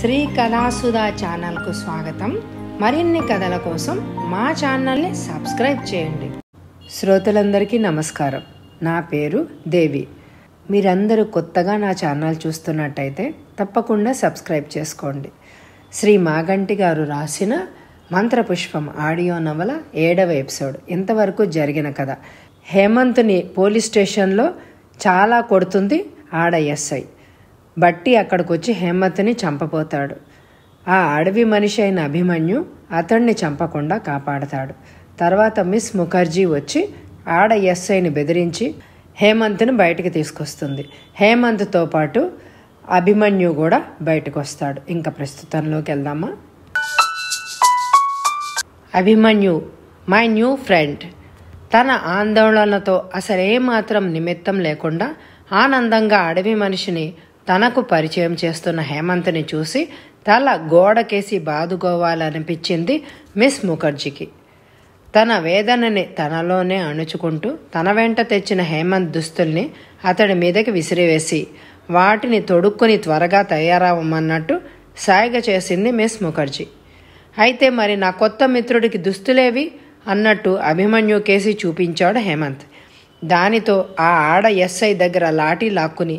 శ్రీ కళాసుధా ఛానల్కు స్వాగతం మరిన్ని కథల కోసం మా ఛానల్ని సబ్స్క్రైబ్ చేయండి శ్రోతలందరికీ నమస్కారం నా పేరు దేవి మీరందరూ కొత్తగా నా ఛానల్ చూస్తున్నట్టయితే తప్పకుండా సబ్స్క్రైబ్ చేసుకోండి శ్రీ మాగంటి గారు రాసిన మంత్రపుష్పం ఆడియో నవల ఏడవ ఎపిసోడ్ ఇంతవరకు జరిగిన కథ హేమంత్ని పోలీస్ స్టేషన్లో చాలా కొడుతుంది ఆడ ఎస్ఐ బట్టి అక్కడికొచ్చి హేమత్ని చంపబోతాడు ఆ అడవి మనిషి అయిన అభిమన్యు అతన్ని చంపకుండా కాపాడతాడు తర్వాత మిస్ ముఖర్జీ వచ్చి ఆడ ఎస్ఐని బెదిరించి హేమంత్ని బయటికి తీసుకొస్తుంది హేమంత్తో పాటు అభిమన్యు కూడా బయటకు వస్తాడు ఇంకా ప్రస్తుతంలోకి వెళ్దామా అభిమన్యు మై న్యూ ఫ్రెండ్ తన ఆందోళనతో అసలేమాత్రం నిమిత్తం లేకుండా ఆనందంగా అడవి మనిషిని తనకు పరిచయం చేస్తున్న హేమంత్ని చూసి తల గోడకేసి బాదుకోవాలనిపించింది మిస్ ముఖర్జీకి తన వేదనని తనలోనే అణుచుకుంటూ తన వెంట తెచ్చిన హేమంత్ దుస్తుల్ని అతడి మీదకి విసిరివేసి వాటిని తొడుక్కుని త్వరగా తయారవ్వమన్నట్టు సాయగ చేసింది మిస్ ముఖర్జీ అయితే మరి నా కొత్త మిత్రుడికి దుస్తులేవి అన్నట్టు అభిమన్యు కేసి చూపించాడు హేమంత్ దానితో ఆ ఆడ ఎస్ఐ దగ్గర లాఠీ లాక్కుని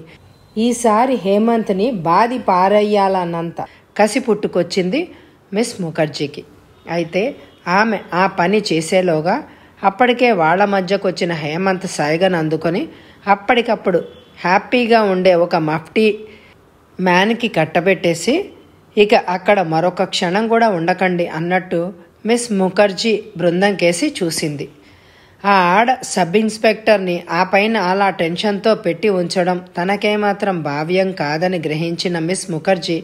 ఈసారి హేమంత్ని బాధి పారయ్యాలన్నంత కసి పుట్టుకొచ్చింది మిస్ ముఖర్జీకి అయితే ఆమె ఆ పని చేసేలోగా అప్పటికే వాళ్ల మధ్యకొచ్చిన హేమంత్ సాయిగను అందుకొని అప్పటికప్పుడు హ్యాపీగా ఉండే ఒక మఫ్టీ మ్యాన్కి కట్టబెట్టేసి ఇక అక్కడ మరొక క్షణం కూడా ఉండకండి అన్నట్టు మిస్ ముఖర్జీ బృందం కేసి చూసింది ఆ ఆడ సబ్ ఇన్స్పెక్టర్ని ఆ పైన అలా టెన్షన్తో పెట్టి ఉంచడం తనకేమాత్రం భావ్యం కాదని గ్రహించిన మిస్ ముఖర్జీ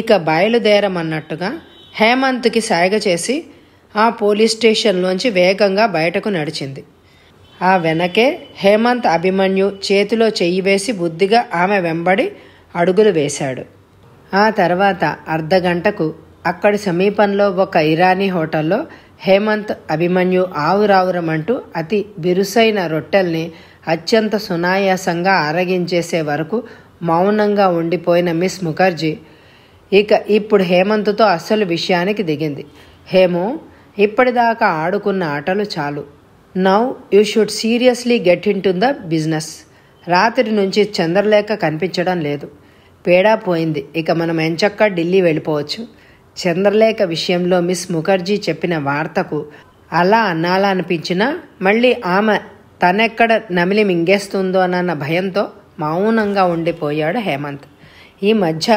ఇక బయలుదేరమన్నట్టుగా హేమంత్కి సాయగ చేసి ఆ పోలీస్ స్టేషన్లోంచి వేగంగా బయటకు నడిచింది ఆ వెనకే హేమంత్ అభిమన్యు చేతిలో చెయ్యి వేసి బుద్ధిగా ఆమె వెంబడి అడుగులు వేశాడు ఆ తర్వాత అర్ధగంటకు అక్కడి సమీపంలో ఒక ఇరానీ హోటల్లో హేమంత్ అభిమన్యు ఆవురావురమంటూ అతి బిరుసైన రొట్టెల్ని అత్యంత సునాయాసంగా ఆరగించేసే వరకు మౌనంగా ఉండిపోయిన మిస్ ముఖర్జీ ఇక ఇప్పుడు హేమంత్తో అస్సలు విషయానికి దిగింది హేమో ఇప్పటిదాకా ఆడుకున్న ఆటలు చాలు now you should seriously get into the business రాత్రి నుంచి చంద్రలేఖ కనిపించడం లేదు పేడా పోయింది ఇక మనం ఎంచక్క ఢిల్లీ వెళ్ళిపోవచ్చు చంద్రలేఖ విషయంలో మిస్ ముఖర్జీ చెప్పిన వార్తకు అలా అనాలా అనిపించినా మళ్ళీ ఆమె తనెక్కడ నమిలి మింగేస్తుందో అన్న భయంతో మౌనంగా ఉండిపోయాడు హేమంత్ ఈ మధ్య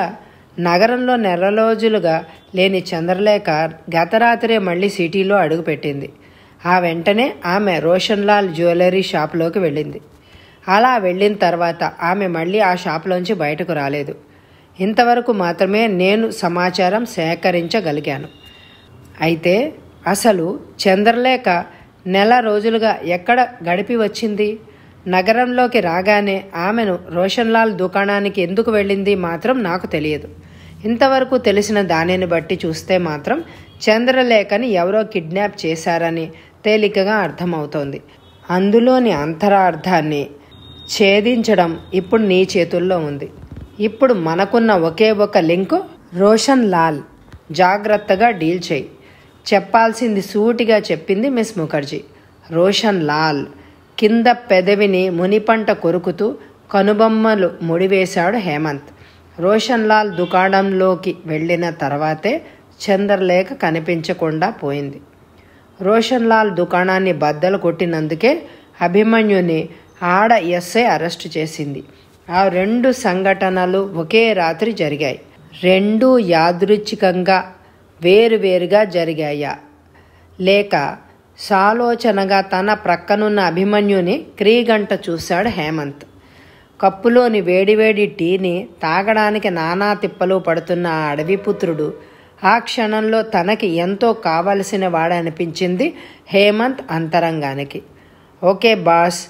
నగరంలో నెల రోజులుగా లేని చంద్రలేఖ గత రాత్రే మళ్ళీ సిటీలో అడుగుపెట్టింది ఆ వెంటనే ఆమె రోషన్ లాల్ జ్యువెలరీ షాప్లోకి వెళ్ళింది అలా వెళ్ళిన తర్వాత ఆమె మళ్ళీ ఆ షాప్లోంచి బయటకు రాలేదు ఇంతవరకు మాత్రమే నేను సమాచారం సేకరించగలిగాను అయితే అసలు చంద్రలేఖ నెల రోజులుగా ఎక్కడ గడిపి వచ్చింది నగరంలోకి రాగానే ఆమెను రోషన్లాల్ దుకాణానికి ఎందుకు వెళ్ళింది మాత్రం నాకు తెలియదు ఇంతవరకు తెలిసిన దానిని బట్టి చూస్తే మాత్రం చంద్రలేఖని ఎవరో కిడ్నాప్ చేశారని తేలికగా అర్థమవుతోంది అందులోని అంతరార్థాన్ని ఛేదించడం ఇప్పుడు నీ చేతుల్లో ఉంది ఇప్పుడు మనకున్న ఒకే ఒక లింక్ రోషన్ లాల్ జాగ్రత్తగా డీల్ చేయి చెప్పాల్సింది సూటిగా చెప్పింది మిస్ ముఖర్జీ రోషన్ లాల్ కింద పెదవిని మునిపంట కొరుకుతూ కనుబొమ్మలు ముడివేశాడు హేమంత్ రోషన్ లాల్ దుకాణంలోకి వెళ్ళిన తర్వాతే చంద్రలేఖ కనిపించకుండా పోయింది రోషన్ లాల్ దుకాణాన్ని బద్దలు కొట్టినందుకే అభిమన్యుని ఆడ ఎస్ఐ అరెస్టు చేసింది ఆ రెండు సంఘటనలు ఒకే రాత్రి జరిగాయి రెండు యాదృచ్ఛికంగా వేరువేరుగా జరిగాయా లేక సాలోచనగా తన ప్రక్కనున్న అభిమన్యుని క్రీగంట చూశాడు హేమంత్ కప్పులోని వేడివేడి టీని తాగడానికి నానా తిప్పలు పడుతున్న ఆ అడవిపుత్రుడు ఆ క్షణంలో తనకి ఎంతో కావలసిన వాడనిపించింది హేమంత్ అంతరంగానికి ఓకే బాస్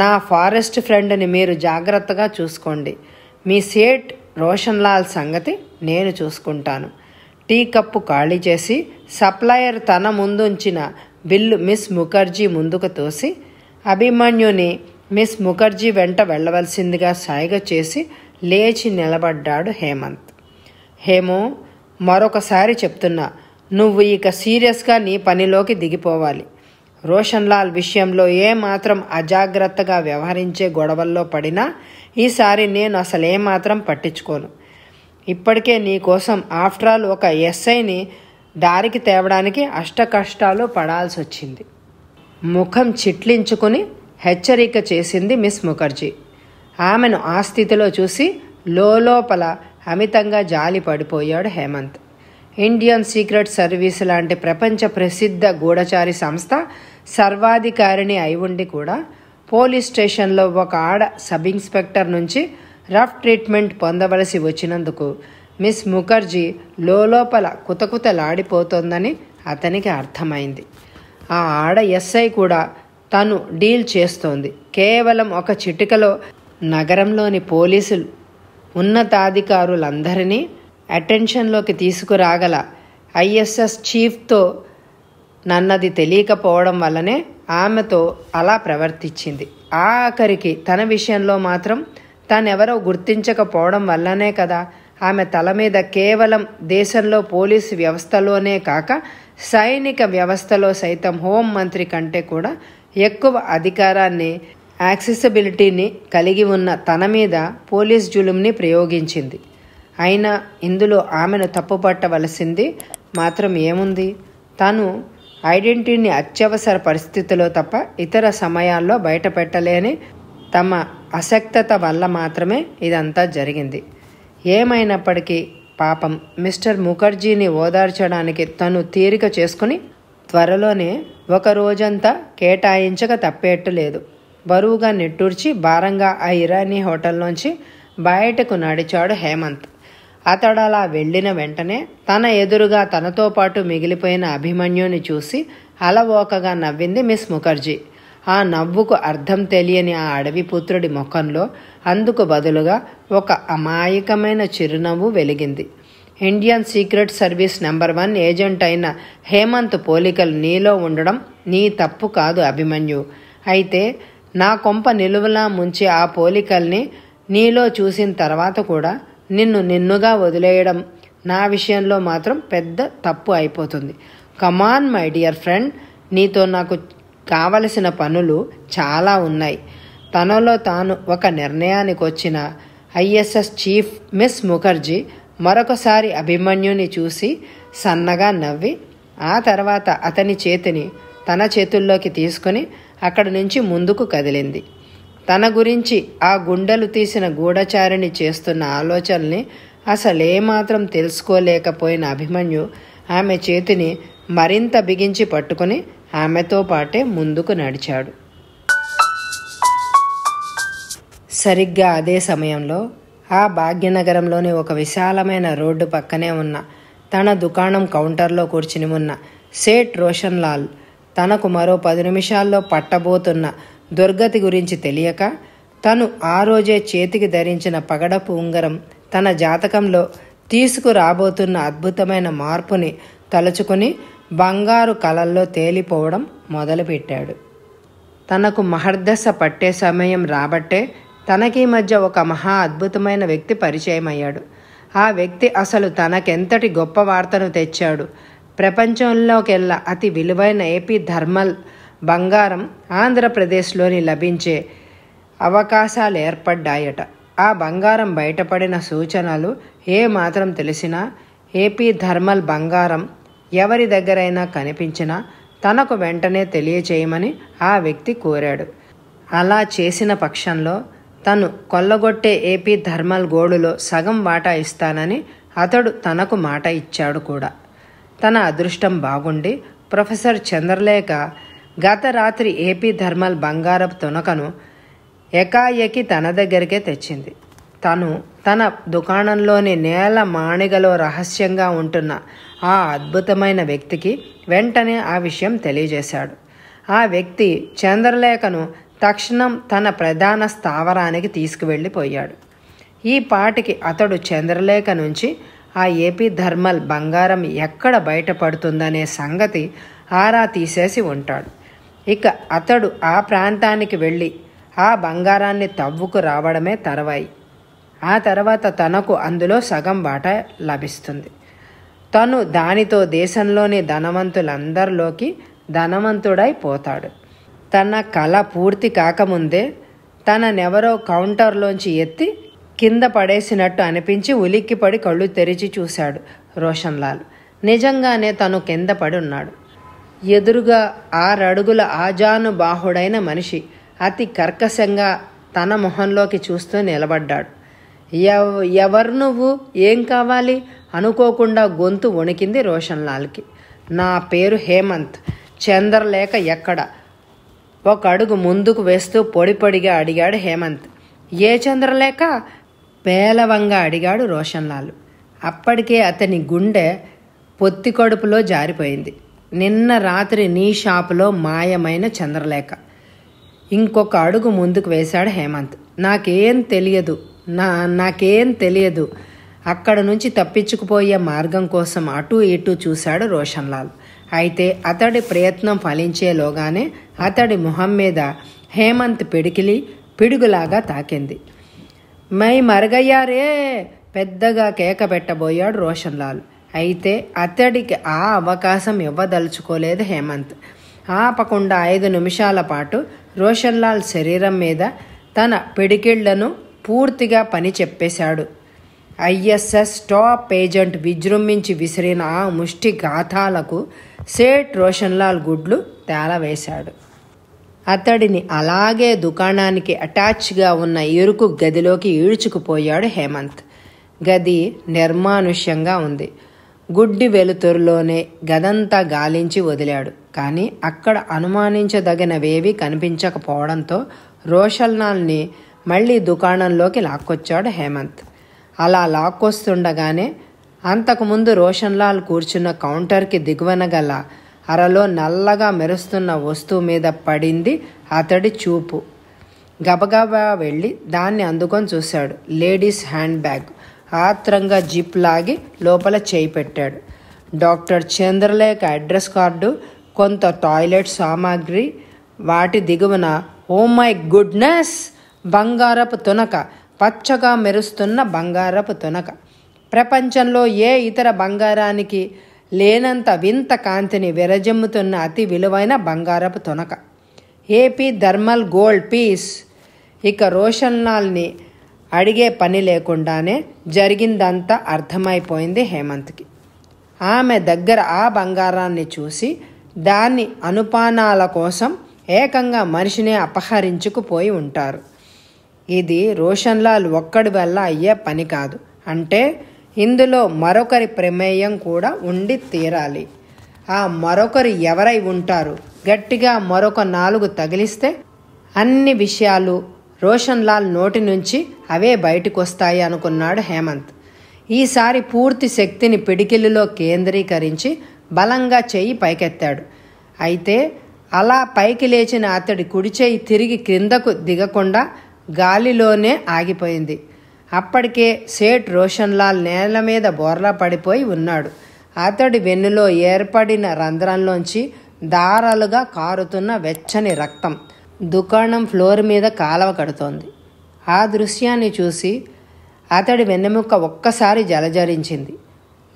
నా ఫారెస్ట్ ఫ్రెండ్ని మీరు జాగ్రత్తగా చూసుకోండి మీ సేట్ రోషన్ లాల్ సంగతి నేను చూసుకుంటాను టీ కప్పు ఖాళీ చేసి సప్లయర్ తన ముందుంచిన బిల్లు మిస్ ముఖర్జీ ముందుకు తోసి అభిమన్యుని మిస్ ముఖర్జీ వెంట వెళ్ళవలసిందిగా సాయిగ చేసి లేచి నిలబడ్డాడు హేమంత్ హేమో మరొకసారి చెప్తున్నా నువ్వు ఇక సీరియస్గా నీ పనిలోకి దిగిపోవాలి రోషన్ లాల్ విషయంలో ఏమాత్రం అజాగ్రత్తగా వ్యవహరించే గొడవల్లో పడినా ఈసారి నేను అసలు ఏమాత్రం పట్టించుకోను ఇప్పటికే నీకోసం ఆఫ్టర్ ఆల్ ఒక ఎస్ఐని దారికి తేవడానికి అష్ట కష్టాలు పడాల్సి వచ్చింది ముఖం చిట్లించుకుని హెచ్చరిక చేసింది మిస్ ముఖర్జీ ఆమెను ఆ స్థితిలో చూసి లోపల అమితంగా జాలి పడిపోయాడు హేమంత్ ఇండియన్ సీక్రెట్ సర్వీస్ లాంటి ప్రపంచ ప్రసిద్ధ గూఢచారి సంస్థ సర్వాధికారిని అయి ఉండి కూడా పోలీస్ స్టేషన్లో ఒక ఆడ సబ్ ఇన్స్పెక్టర్ నుంచి రఫ్ ట్రీట్మెంట్ పొందవలసి వచ్చినందుకు మిస్ ముఖర్జీ లోపల కుతకుతలాడిపోతోందని అతనికి అర్థమైంది ఆ ఆడ ఎస్ఐ కూడా తను డీల్ చేస్తోంది కేవలం ఒక చిటికలో నగరంలోని పోలీసులు ఉన్నతాధికారులందరినీ అటెన్షన్లోకి తీసుకురాగల ఐఎస్ఎస్ చీఫ్తో నన్నది తెలియకపోవడం వల్లనే ఆమెతో అలా ప్రవర్తించింది ఆఖరికి తన విషయంలో మాత్రం తనెవరో గుర్తించకపోవడం వల్లనే కదా ఆమె తల మీద కేవలం దేశంలో పోలీసు వ్యవస్థలోనే కాక సైనిక వ్యవస్థలో సైతం హోం మంత్రి కంటే కూడా ఎక్కువ అధికారాన్ని యాక్సెసిబిలిటీని కలిగి ఉన్న తన మీద పోలీస్ జులుంని ప్రయోగించింది అయినా ఇందులో ఆమెను తప్పుపట్టవలసింది మాత్రం ఏముంది తను ఐడెంటిటీని అత్యవసర పరిస్థితుల్లో తప్ప ఇతర సమయాల్లో బయటపెట్టలేని తమ అసక్తత వల్ల మాత్రమే ఇదంతా జరిగింది ఏమైనప్పటికీ పాపం మిస్టర్ ముఖర్జీని ఓదార్చడానికి తను తీరిక చేసుకుని త్వరలోనే ఒక రోజంతా కేటాయించక తప్పేట్టు లేదు బరువుగా నిట్టూర్చి భారంగా ఆ ఇరానీ హోటల్లోంచి బయటకు నడిచాడు హేమంత్ అతడు అలా వెళ్ళిన వెంటనే తన ఎదురుగా తనతో పాటు మిగిలిపోయిన అభిమన్యుని చూసి అలవోకగా నవ్వింది మిస్ ముఖర్జీ ఆ నవ్వుకు అర్థం తెలియని ఆ అడవి పుత్రుడి ముఖంలో అందుకు బదులుగా ఒక అమాయకమైన చిరునవ్వు వెలిగింది Indian secret service number one agent అయిన హేమంత్ పోలికలు నీలో ఉండడం నీ తప్పు కాదు అభిమన్యు అయితే నా కొంప నిలువలా ముంచి ఆ పోలికల్ని నీలో చూసిన తర్వాత కూడా నిన్ను నిన్నుగా వదిలేయడం నా విషయంలో మాత్రం పెద్ద తప్పు అయిపోతుంది కమాన్ మై డియర్ ఫ్రెండ్ నీతో నాకు కావలసిన పనులు చాలా ఉన్నాయి తనలో తాను ఒక నిర్ణయానికి వచ్చిన ఐఎస్ఎస్ చీఫ్ మిస్ ముఖర్జీ మరొకసారి అభిమన్యుని చూసి సన్నగా నవ్వి ఆ తర్వాత అతని చేతిని తన చేతుల్లోకి తీసుకుని అక్కడి నుంచి ముందుకు కదిలింది తన గురించి ఆ గుండెలు తీసిన గూఢచారిణి చేస్తున్న ఆలోచనల్ని అసలేమాత్రం తెలుసుకోలేకపోయిన అభిమన్యు ఆమె చేతిని మరింత బిగించి పట్టుకుని ఆమెతో పాటే ముందుకు నడిచాడు సరిగ్గా అదే సమయంలో ఆ భాగ్యనగరంలోని ఒక విశాలమైన రోడ్డు పక్కనే ఉన్న తన దుకాణం కౌంటర్లో కూర్చుని ఉన్న సేట్ రోషన్లాల్ తనకు మరో పది నిమిషాల్లో పట్టబోతున్న దుర్గతి గురించి తెలియక తను ఆ రోజే చేతికి ధరించిన పగడపు ఉంగరం తన జాతకంలో తీసుకురాబోతున్న అద్భుతమైన మార్పుని తలుచుకుని బంగారు కలల్లో తేలిపోవడం మొదలుపెట్టాడు తనకు మహర్దశ పట్టే సమయం రాబట్టే తనకి మధ్య ఒక మహా అద్భుతమైన వ్యక్తి పరిచయం అయ్యాడు ఆ వ్యక్తి అసలు తనకెంతటి గొప్ప వార్తను తెచ్చాడు ప్రపంచంలోకెల్లా అతి విలువైన ఏపీ ధర్మల్ బంగారం ఆంధ్రప్రదేశ్లోని లభించే అవకాశాలు ఏర్పడ్డాయట ఆ బంగారం బయటపడిన సూచనలు ఏ మాత్రం తెలిసినా ఏపీ థర్మల్ బంగారం ఎవరి దగ్గరైనా కనిపించినా తనకు వెంటనే తెలియచేయమని ఆ వ్యక్తి కోరాడు అలా చేసిన పక్షంలో తను కొల్లగొట్టే ఏపీ థర్మల్ గోడులో సగం వాటా ఇస్తానని అతడు తనకు మాట ఇచ్చాడు కూడా తన అదృష్టం బాగుండి ప్రొఫెసర్ చంద్రలేఖ గత రాత్రి ఏపీ థర్మల్ బంగారపు తునకను ఏకాఏకి తన దగ్గరికే తెచ్చింది తను తన దుకాణంలోని నేల మాణిగలో రహస్యంగా ఉంటున్న ఆ అద్భుతమైన వ్యక్తికి వెంటనే ఆ విషయం తెలియజేశాడు ఆ వ్యక్తి చంద్రలేఖను తక్షణం తన ప్రధాన స్థావరానికి తీసుకువెళ్ళిపోయాడు ఈ పాటికి అతడు చంద్రలేఖ నుంచి ఆ ఏపీ ధర్మల్ బంగారం ఎక్కడ బయటపడుతుందనే సంగతి ఆరా తీసేసి ఉంటాడు ఇక అతడు ఆ ప్రాంతానికి వెళ్ళి ఆ బంగారాన్ని తవ్వుకు రావడమే తరవాయి ఆ తర్వాత తనకు అందులో సగం బాట లభిస్తుంది తను దానితో దేశంలోని ధనవంతులందరిలోకి ధనవంతుడైపోతాడు తన కళ పూర్తి కాకముందే తననెవరో కౌంటర్లోంచి ఎత్తి కింద పడేసినట్టు అనిపించి ఉలిక్కిపడి కళ్ళు తెరిచి చూశాడు రోషన్లాల్ నిజంగానే తను కింద పడి ఉన్నాడు ఎదురుగా ఆరడుగుల ఆజానుబాహుడైన మనిషి అతి కర్కశంగా తన మొహంలోకి చూస్తూ నిలబడ్డాడు ఎవ ఎవరు నువ్వు ఏం కావాలి అనుకోకుండా గొంతు వణికింది రోషన్ లాల్కి నా పేరు హేమంత్ చంద్రలేక ఎక్కడ ఒక అడుగు ముందుకు వేస్తూ పొడి పొడిగా అడిగాడు హేమంత్ ఏ చంద్రలేక పేలవంగా అడిగాడు రోషన్లాల్ అప్పటికే అతని గుండె పొత్తి జారిపోయింది నిన్న రాత్రి నీ షాపులో మాయమైన చంద్రలేఖ ఇంకొక అడుగు ముందుకు వేశాడు హేమంత్ నాకేం తెలియదు నా నాకేం తెలియదు అక్కడ నుంచి తప్పించుకుపోయే మార్గం కోసం అటు ఇటు చూశాడు రోషన్లాల్ అయితే అతడి ప్రయత్నం ఫలించేలోగానే అతడి మొహం మీద హేమంత్ పిడికిలి పిడుగులాగా తాకింది మై మరగయ్యారే పెద్దగా కేక పెట్టబోయాడు రోషన్లాల్ అయితే అతడికి ఆ అవకాశం ఇవ్వదలుచుకోలేదు హేమంత్ ఆపకుండా ఐదు నిమిషాల పాటు రోషన్లాల్ శరీరం మీద తన పిడికిళ్లను పూర్తిగా పని చెప్పేశాడు ఐఎస్ఎస్ టాప్ ఏజెంట్ విజృంభించి విసిరిన ఆ ముష్టి గాథాలకు సేట్ రోషన్లాల్ గుడ్లు తేలవేశాడు అతడిని అలాగే దుకాణానికి అటాచ్గా ఉన్న ఇరుకు గదిలోకి ఈడ్చుకుపోయాడు హేమంత్ గది నిర్మానుష్యంగా ఉంది గుడ్డి వెలుతురులోనే గదంతా గాలించి వదిలాడు కానీ అక్కడ అనుమానించదగినవేవి కనిపించకపోవడంతో రోషల్నాల్ని మళ్ళీ దుకాణంలోకి లాక్కొచ్చాడు హేమంత్ అలా లాక్కొస్తుండగానే అంతకుముందు రోషన్లాల్ కూర్చున్న కౌంటర్కి దిగువన గల అరలో నల్లగా మెరుస్తున్న వస్తువు మీద పడింది అతడి చూపు గబగబా వెళ్ళి దాన్ని అందుకొని చూశాడు లేడీస్ హ్యాండ్ బ్యాగ్ ఆత్రంగా జిప్ లాగి లోపల చేయి పెట్టాడు డాక్టర్ చంద్రలేఖ అడ్రస్ కార్డు కొంత టాయిలెట్ సామాగ్రి వాటి దిగువన ఓ మై గుడ్నెస్ బంగారపు తునక పచ్చగా మెరుస్తున్న బంగారపు తునక ప్రపంచంలో ఏ ఇతర బంగారానికి లేనంత వింత కాంతిని విరజమ్ముతున్న అతి విలువైన బంగారపు తునక ఏపీ థర్మల్ గోల్డ్ పీస్ ఇక రోషన్లాల్ని అడిగే పని లేకుండానే జరిగిందంతా అర్థమైపోయింది హేమంత్కి ఆమె దగ్గర ఆ బంగారాన్ని చూసి దాన్ని అనుపానాల కోసం ఏకంగా మనిషినే అపహరించుకుపోయి ఉంటారు ఇది రోషన్లాల్ ఒక్కడి వల్ల అయ్యే పని కాదు అంటే ఇందులో మరొకరి ప్రమేయం కూడా ఉండి తీరాలి ఆ మరొకరు ఎవరై ఉంటారు గట్టిగా మరొక నాలుగు తగిలిస్తే అన్ని విషయాలు రోషన్ లాల్ నోటి నుంచి అవే వస్తాయి అనుకున్నాడు హేమంత్ ఈసారి పూర్తి శక్తిని పిడికిలిలో కేంద్రీకరించి బలంగా చెయ్యి పైకెత్తాడు అయితే అలా పైకి లేచిన అతడి కుడి చేయి తిరిగి క్రిందకు దిగకుండా గాలిలోనే ఆగిపోయింది అప్పటికే సేట్ రోషన్ లాల్ నేల మీద బోర్లా పడిపోయి ఉన్నాడు అతడి వెన్నులో ఏర్పడిన రంధ్రంలోంచి దారాలుగా కారుతున్న వెచ్చని రక్తం దుకాణం ఫ్లోర్ మీద కాలవ కడుతోంది ఆ దృశ్యాన్ని చూసి అతడి వెన్నెముక ఒక్కసారి జలజరించింది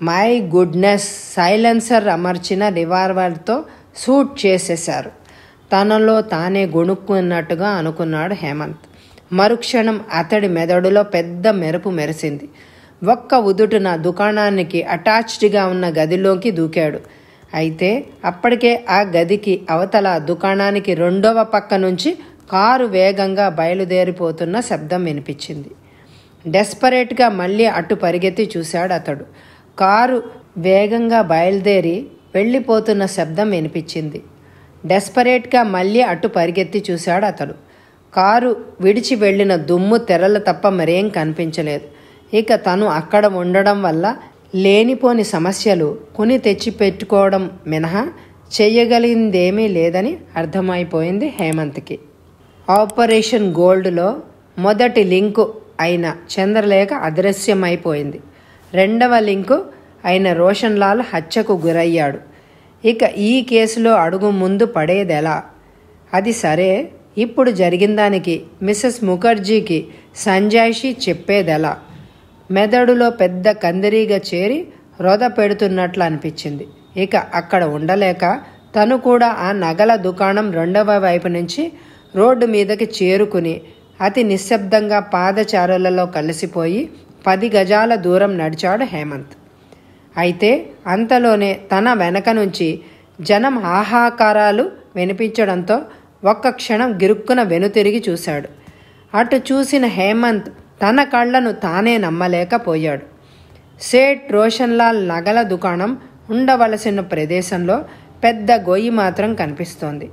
మై గుడ్నెస్ సైలెన్సర్ అమర్చిన రివార్వర్తో షూట్ చేసేశారు తనలో తానే గొణుక్కున్నట్టుగా అనుకున్నాడు హేమంత్ మరుక్షణం అతడి మెదడులో పెద్ద మెరుపు మెరిసింది ఒక్క ఉదుటున దుకాణానికి అటాచ్డ్గా ఉన్న గదిలోకి దూకాడు అయితే అప్పటికే ఆ గదికి అవతల దుకాణానికి రెండవ పక్క నుంచి కారు వేగంగా బయలుదేరిపోతున్న శబ్దం వినిపించింది డెస్పరేట్గా మళ్ళీ అటు పరిగెత్తి చూశాడు అతడు కారు వేగంగా బయలుదేరి వెళ్ళిపోతున్న శబ్దం వినిపించింది డెస్పరేట్గా మళ్ళీ అటు పరిగెత్తి చూశాడు అతడు కారు విడిచి వెళ్ళిన దుమ్ము తెరలు తప్ప మరేం కనిపించలేదు ఇక తను అక్కడ ఉండడం వల్ల లేనిపోని సమస్యలు కొని తెచ్చిపెట్టుకోవడం మినహా చేయగలిగిందేమీ లేదని అర్థమైపోయింది హేమంత్కి ఆపరేషన్ గోల్డ్లో మొదటి లింకు అయిన చంద్రలేఖ అదృశ్యమైపోయింది రెండవ లింకు అయిన రోషన్ లాల్ హత్యకు గురయ్యాడు ఇక ఈ కేసులో అడుగు ముందు పడేదెలా అది సరే ఇప్పుడు జరిగిన దానికి మిస్సెస్ ముఖర్జీకి సంజాయిషి చెప్పేదెలా మెదడులో పెద్ద కందిరీగా చేరి రొద పెడుతున్నట్లు అనిపించింది ఇక అక్కడ ఉండలేక తను కూడా ఆ నగల దుకాణం రెండవ వైపు నుంచి రోడ్డు మీదకి చేరుకుని అతి నిశ్శబ్దంగా పాదచారులలో కలిసిపోయి పది గజాల దూరం నడిచాడు హేమంత్ అయితే అంతలోనే తన వెనక నుంచి జనం హాహాకారాలు వినిపించడంతో ఒక్క క్షణం గిరుక్కున వెనుతిరిగి చూశాడు అటు చూసిన హేమంత్ తన కళ్ళను తానే నమ్మలేకపోయాడు సేట్ రోషన్లాల్ నగల దుకాణం ఉండవలసిన ప్రదేశంలో పెద్ద గొయ్యి మాత్రం కనిపిస్తోంది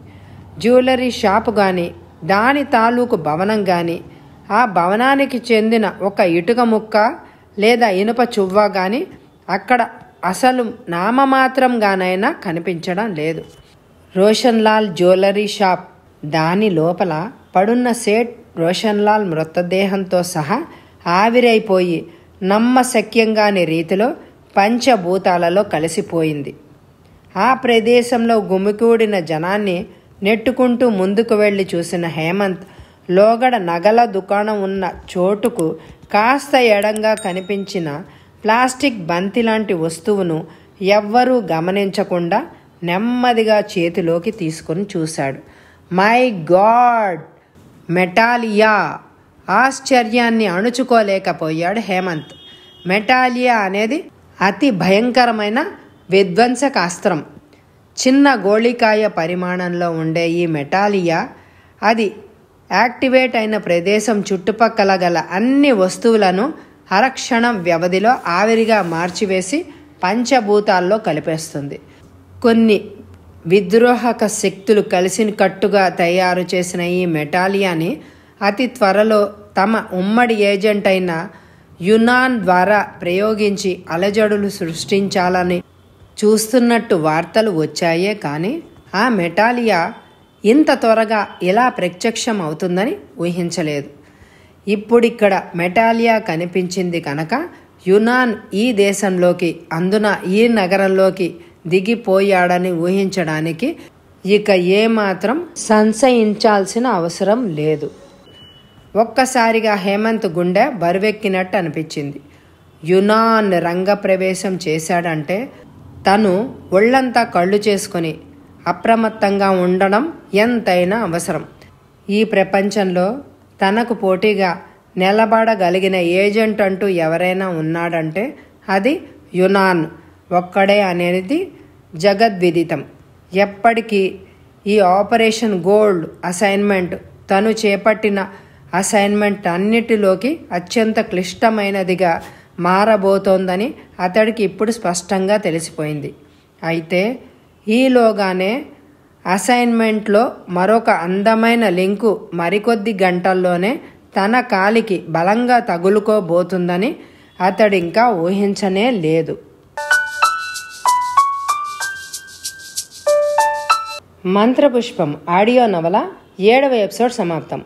జ్యువెలరీ షాపు కానీ దాని తాలూకు భవనం కానీ ఆ భవనానికి చెందిన ఒక ఇటుక ముక్క లేదా ఇనుప చువ్వ కానీ అక్కడ అసలు నామమాత్రంగానైనా కనిపించడం లేదు రోషన్లాల్ జ్యువెలరీ షాప్ దాని లోపల పడున్న సేట్ రోషన్లాల్ మృతదేహంతో సహా ఆవిరైపోయి నమ్మశక్యంగాని రీతిలో పంచభూతాలలో కలిసిపోయింది ఆ ప్రదేశంలో గుమికూడిన జనాన్ని నెట్టుకుంటూ ముందుకు వెళ్ళి చూసిన హేమంత్ లోగడ నగల దుకాణం ఉన్న చోటుకు కాస్త ఎడంగా కనిపించిన ప్లాస్టిక్ బంతి లాంటి వస్తువును ఎవ్వరూ గమనించకుండా నెమ్మదిగా చేతిలోకి తీసుకొని చూశాడు మై గాడ్ మెటాలియా ఆశ్చర్యాన్ని అణుచుకోలేకపోయాడు హేమంత్ మెటాలియా అనేది అతి భయంకరమైన విధ్వంసకాస్త్రం చిన్న గోళికాయ పరిమాణంలో ఉండే ఈ మెటాలియా అది యాక్టివేట్ అయిన ప్రదేశం చుట్టుపక్కల గల అన్ని వస్తువులను అరక్షణం వ్యవధిలో ఆవిరిగా మార్చివేసి పంచభూతాల్లో కలిపేస్తుంది కొన్ని విద్రోహక శక్తులు కలిసిన కట్టుగా తయారు చేసిన ఈ మెటాలియాని అతి త్వరలో తమ ఉమ్మడి ఏజెంట్ అయిన యునాన్ ద్వారా ప్రయోగించి అలజడులు సృష్టించాలని చూస్తున్నట్టు వార్తలు వచ్చాయే కానీ ఆ మెటాలియా ఇంత త్వరగా ఇలా ప్రత్యక్షం అవుతుందని ఊహించలేదు ఇప్పుడిక్కడ మెటాలియా కనిపించింది కనుక యునాన్ ఈ దేశంలోకి అందున ఈ నగరంలోకి దిగిపోయాడని ఊహించడానికి ఇక ఏమాత్రం సంశయించాల్సిన అవసరం లేదు ఒక్కసారిగా హేమంత్ గుండె బరువెక్కినట్టు అనిపించింది యునాన్ రంగప్రవేశం చేశాడంటే తను ఒళ్ళంతా కళ్ళు చేసుకుని అప్రమత్తంగా ఉండడం ఎంతైనా అవసరం ఈ ప్రపంచంలో తనకు పోటీగా నిలబడగలిగిన ఏజెంట్ అంటూ ఎవరైనా ఉన్నాడంటే అది యునాన్ ఒక్కడే అనేది జగద్విదితం ఎప్పటికీ ఈ ఆపరేషన్ గోల్డ్ అసైన్మెంట్ తను చేపట్టిన అసైన్మెంట్ అన్నిటిలోకి అత్యంత క్లిష్టమైనదిగా మారబోతోందని అతడికి ఇప్పుడు స్పష్టంగా తెలిసిపోయింది అయితే ఈలోగానే అసైన్మెంట్లో మరొక అందమైన లింకు మరికొద్ది గంటల్లోనే తన కాలికి బలంగా తగులుకోబోతుందని అతడింకా ఊహించనే లేదు మంత్రపుష్పం ఆడియో నవల ఏడవ ఎపిసోడ్ సమాప్తం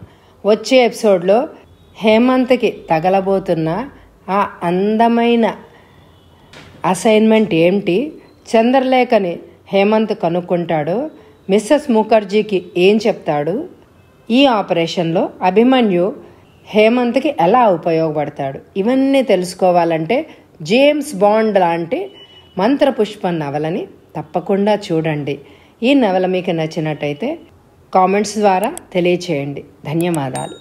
వచ్చే ఎపిసోడ్లో హేమంత్కి తగలబోతున్న ఆ అందమైన అసైన్మెంట్ ఏంటి చంద్రలేఖని హేమంత్ కనుక్కుంటాడు మిస్సెస్ ముఖర్జీకి ఏం చెప్తాడు ఈ ఆపరేషన్లో అభిమన్యు హేమంత్కి ఎలా ఉపయోగపడతాడు ఇవన్నీ తెలుసుకోవాలంటే జేమ్స్ బాండ్ లాంటి మంత్రపుష్ప నవలని తప్పకుండా చూడండి ఈ నవల మీకు నచ్చినట్టయితే కామెంట్స్ ద్వారా తెలియచేయండి ధన్యవాదాలు